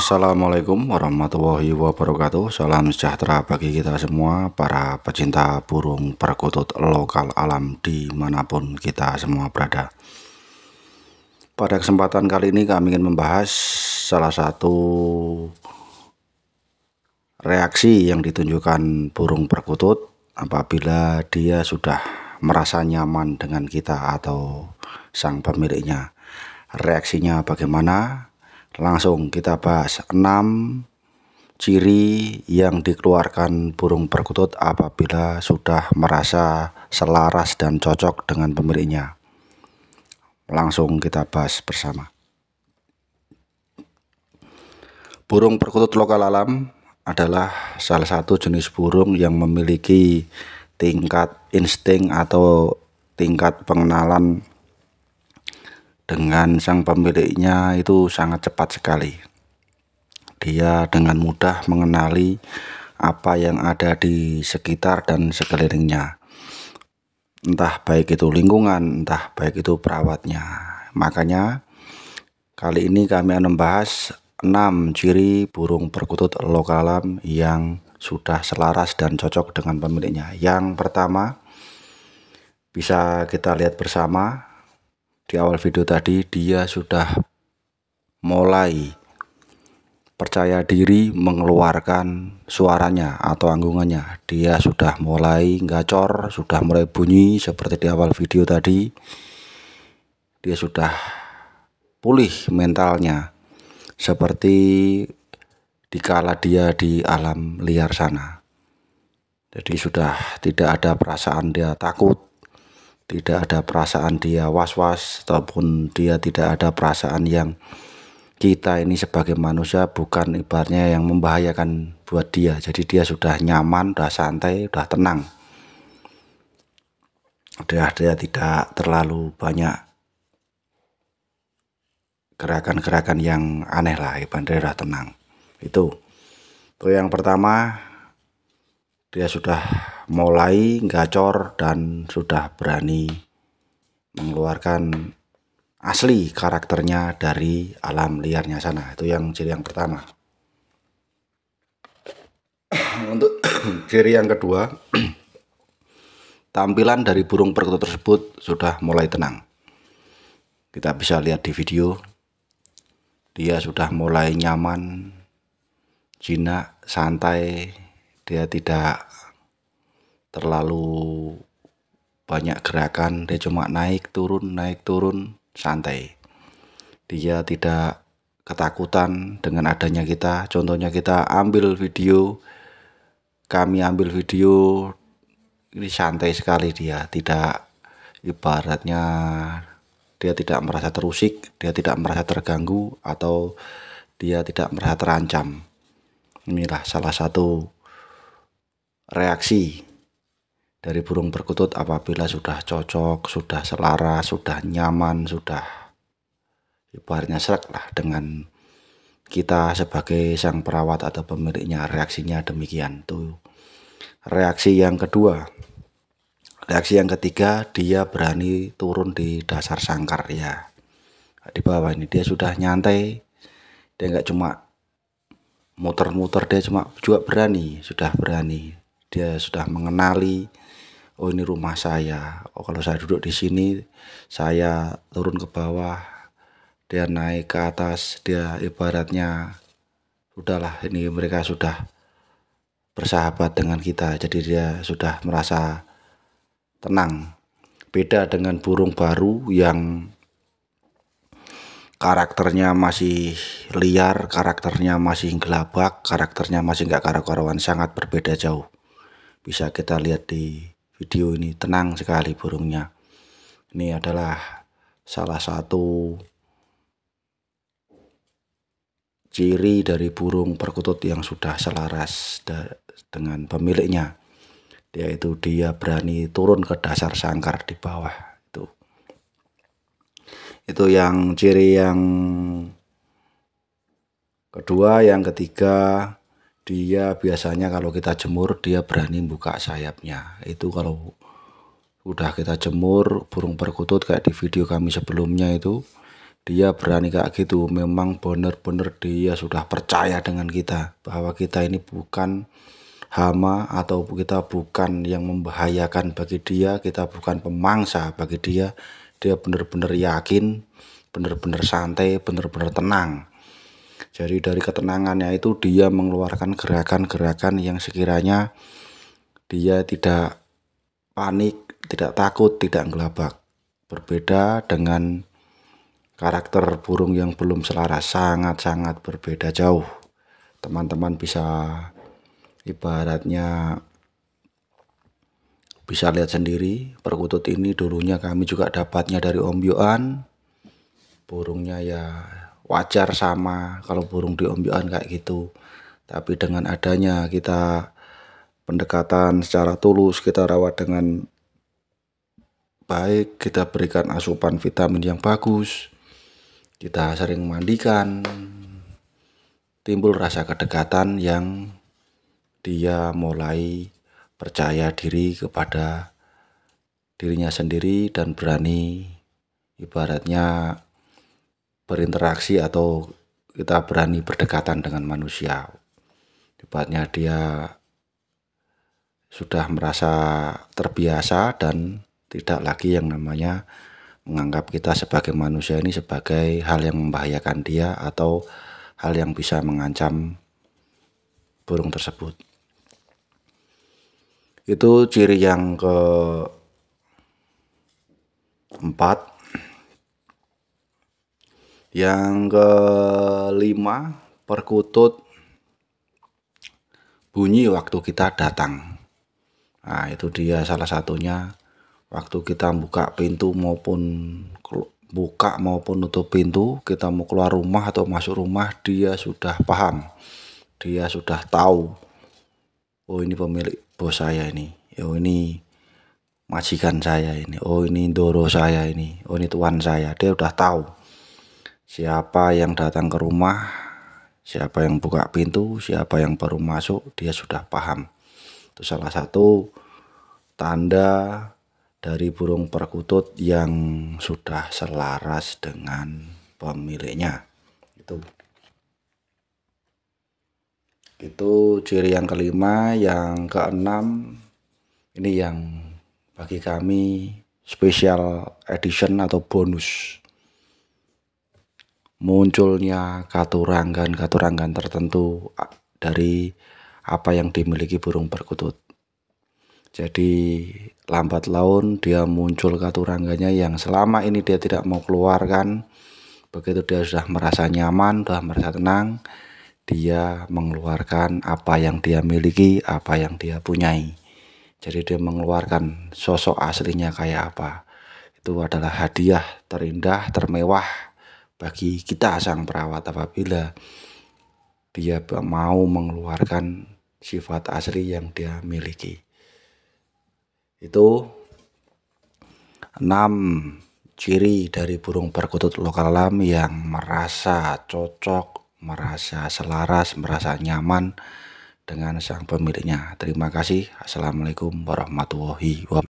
Assalamualaikum warahmatullahi wabarakatuh Salam sejahtera bagi kita semua Para pecinta burung perkutut lokal alam Dimanapun kita semua berada Pada kesempatan kali ini kami ingin membahas Salah satu reaksi yang ditunjukkan burung perkutut Apabila dia sudah merasa nyaman dengan kita atau sang pemiliknya Reaksinya bagaimana? Langsung kita bahas 6 ciri yang dikeluarkan burung perkutut apabila sudah merasa selaras dan cocok dengan pemiliknya. Langsung kita bahas bersama. Burung perkutut lokal alam adalah salah satu jenis burung yang memiliki tingkat insting atau tingkat pengenalan dengan sang pemiliknya itu sangat cepat sekali. Dia dengan mudah mengenali apa yang ada di sekitar dan sekelilingnya. Entah baik itu lingkungan, entah baik itu perawatnya. Makanya kali ini kami akan membahas 6 ciri burung perkutut lokalam yang sudah selaras dan cocok dengan pemiliknya. Yang pertama bisa kita lihat bersama di awal video tadi dia sudah mulai percaya diri mengeluarkan suaranya atau anggungannya dia sudah mulai ngacor, sudah mulai bunyi seperti di awal video tadi dia sudah pulih mentalnya seperti dikala dia di alam liar sana jadi sudah tidak ada perasaan dia takut tidak ada perasaan dia was-was ataupun dia tidak ada perasaan yang kita ini sebagai manusia bukan ibarnya yang membahayakan buat dia jadi dia sudah nyaman sudah santai sudah tenang dia, dia tidak terlalu banyak gerakan-gerakan yang aneh lah ibarat dia sudah tenang itu itu yang pertama dia sudah mulai gacor dan sudah berani mengeluarkan asli karakternya dari alam liarnya sana. Itu yang ciri yang pertama. Untuk ciri yang kedua, tampilan dari burung perkutut tersebut sudah mulai tenang. Kita bisa lihat di video, dia sudah mulai nyaman, jinak, santai, dia tidak terlalu banyak gerakan, dia cuma naik turun, naik turun, santai. Dia tidak ketakutan dengan adanya kita. Contohnya kita ambil video, kami ambil video, ini santai sekali dia, tidak ibaratnya dia tidak merasa terusik, dia tidak merasa terganggu atau dia tidak merasa terancam. Inilah salah satu reaksi dari burung perkutut apabila sudah cocok, sudah selaras, sudah nyaman, sudah ibaratnya serak lah dengan kita sebagai sang perawat atau pemiliknya reaksinya demikian tuh reaksi yang kedua reaksi yang ketiga dia berani turun di dasar sangkar ya di bawah ini dia sudah nyantai dia nggak cuma muter-muter dia cuma juga berani sudah berani dia sudah mengenali oh ini rumah saya oh kalau saya duduk di sini saya turun ke bawah dia naik ke atas dia ibaratnya sudahlah ini mereka sudah bersahabat dengan kita jadi dia sudah merasa tenang beda dengan burung baru yang karakternya masih liar karakternya masih gelabak karakternya masih nggak karu-karuan sangat berbeda jauh bisa kita lihat di video ini tenang sekali burungnya ini adalah salah satu ciri dari burung perkutut yang sudah selaras dengan pemiliknya yaitu dia berani turun ke dasar sangkar di bawah itu itu yang ciri yang kedua yang ketiga dia biasanya kalau kita jemur dia berani buka sayapnya itu kalau udah kita jemur burung perkutut kayak di video kami sebelumnya itu dia berani kayak gitu memang bener-bener dia sudah percaya dengan kita bahwa kita ini bukan hama atau kita bukan yang membahayakan bagi dia kita bukan pemangsa bagi dia dia bener-bener yakin bener-bener santai bener-bener tenang jadi dari ketenangannya itu dia mengeluarkan gerakan-gerakan yang sekiranya dia tidak panik, tidak takut, tidak gelabak. Berbeda dengan karakter burung yang belum selaras, sangat-sangat berbeda jauh. Teman-teman bisa ibaratnya bisa lihat sendiri perkutut ini dulunya kami juga dapatnya dari Om Yuan. burungnya ya wajar sama kalau burung diombian kayak gitu. Tapi dengan adanya kita pendekatan secara tulus, kita rawat dengan baik, kita berikan asupan vitamin yang bagus, kita sering mandikan, timbul rasa kedekatan yang dia mulai percaya diri kepada dirinya sendiri dan berani ibaratnya berinteraksi atau kita berani berdekatan dengan manusia. Tepatnya dia sudah merasa terbiasa dan tidak lagi yang namanya menganggap kita sebagai manusia ini sebagai hal yang membahayakan dia atau hal yang bisa mengancam burung tersebut. Itu ciri yang keempat yang kelima, perkutut bunyi waktu kita datang. Nah, itu dia salah satunya waktu kita buka pintu maupun buka maupun nutup pintu, kita mau keluar rumah atau masuk rumah, dia sudah paham. Dia sudah tahu. Oh, ini pemilik bos saya ini. Oh, ini majikan saya ini. Oh, ini doro saya ini. Oh, ini tuan saya. Dia sudah tahu siapa yang datang ke rumah, siapa yang buka pintu, siapa yang baru masuk, dia sudah paham. Itu salah satu tanda dari burung perkutut yang sudah selaras dengan pemiliknya. Itu itu ciri yang kelima, yang keenam ini yang bagi kami special edition atau bonus munculnya katuranggan-katuranggan tertentu dari apa yang dimiliki burung perkutut. Jadi lambat laun dia muncul katurangganya yang selama ini dia tidak mau keluarkan. Begitu dia sudah merasa nyaman, sudah merasa tenang, dia mengeluarkan apa yang dia miliki, apa yang dia punyai. Jadi dia mengeluarkan sosok aslinya kayak apa. Itu adalah hadiah terindah, termewah bagi kita sang perawat apabila dia mau mengeluarkan sifat asli yang dia miliki. Itu enam ciri dari burung perkutut lokal lam yang merasa cocok, merasa selaras, merasa nyaman dengan sang pemiliknya. Terima kasih. Assalamualaikum warahmatullahi wabarakatuh.